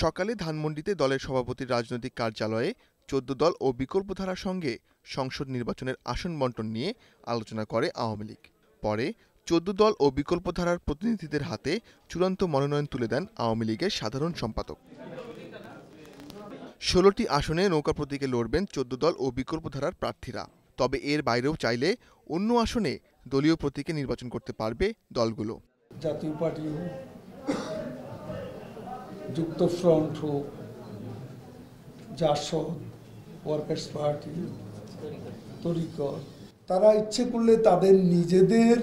সকালে ধানমন্ডিতে দলের সভাপতির রাজনৈতিক কার্যালয়ে চোদ্দ দল ও বিকল্পধারার সঙ্গে সংসদ নির্বাচনের আসন বন্টন নিয়ে আলোচনা করে আওয়ামী লীগ পরে চোদ্দ দল ও বিকল্পধারার প্রতিনিধিদের হাতে চূড়ান্ত মনোনয়ন তুলে দেন আওয়ামী লীগের সাধারণ সম্পাদক ষোলোটি আসনে নৌকা প্রতীকে লড়বেন চোদ্দ দল ও বিকল্পধারার প্রার্থীরা তবে এর বাইরেও চাইলে অন্য আসনে দলীয় প্রতীকে নির্বাচন করতে পারবে দলগুলো জাতীয় পার্টি যুক্তফ্রন্ট হোক জাসদ ওয়ার্কার্স পার্টি তরিকর তারা ইচ্ছে করলে তাদের নিজেদের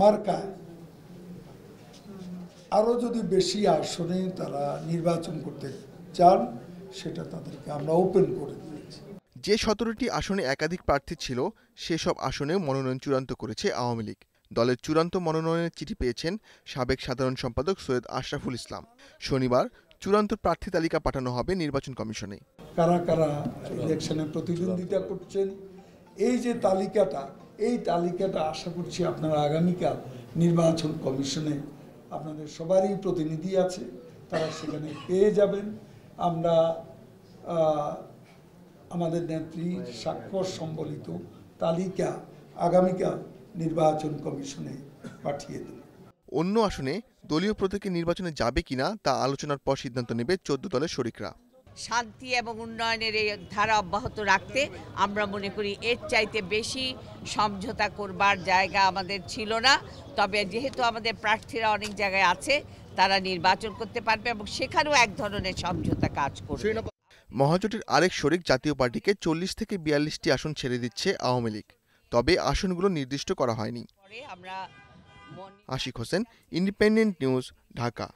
মার্কা আরও যদি বেশি আসনে তারা নির্বাচন করতে চান সেটা তাদেরকে আমরা ওপেন করে দিয়েছি যে সতেরোটি আসনে একাধিক প্রার্থী ছিল সেসব আসনে মনোনয়ন চূড়ান্ত করেছে আওয়ামী লীগ দলের চূড়ান্ত মনোনয়নের চিঠি পেয়েছেন সাবেক সাধারণ সম্পাদক সৈয়দ আশরাফুল ইসলাম শনিবার চূড়ান্ত প্রার্থী তালিকা পাঠানো হবে নির্বাচন কমিশনে কারা কারা ইলেকশনে প্রতিদ্বন্দ্বিতা করছেন এই যে তালিকাটা এই তালিকাটা আশা করছি আপনারা আগামীকাল নির্বাচন কমিশনে আপনাদের সবারই প্রতিনিধি আছে তারা সেখানে পেয়ে যাবেন আমরা আমাদের নেত্রী স্বাক্ষর সম্বলিত তালিকা আগামীকাল নির্বাচন কমিশনে পাঠিয়ে দেবে অন্য আসনে দলীয় প্রতীকে নির্বাচনে যাবে কিনা তা আলোচনার পর সিদ্ধান্ত নেবে চোদ্দ দলের শরিকরা শান্তি এবং উন্নয়নের এই ধারা অব্যাহত রাখতে আমরা মনে করি এর চাইতে বেশি সমঝোতা করবার জায়গা আমাদের ছিল না তবে যেহেতু আমাদের প্রার্থীরা অনেক জায়গায় আছে তারা নির্বাচন করতে পারবে এবং সেখানেও এক ধরনের সমঝোতা কাজ করবে মহাজোটের আরেক শরিক জাতীয় পার্টিকে চল্লিশ থেকে বিয়াল্লিশটি আসন ছেড়ে দিচ্ছে আওয়ামী লীগ তবে আসনগুলো নির্দিষ্ট করা হয়নি আশিক হোসেন ইন্ডিপেন্ডেন্ট নিউজ ঢাকা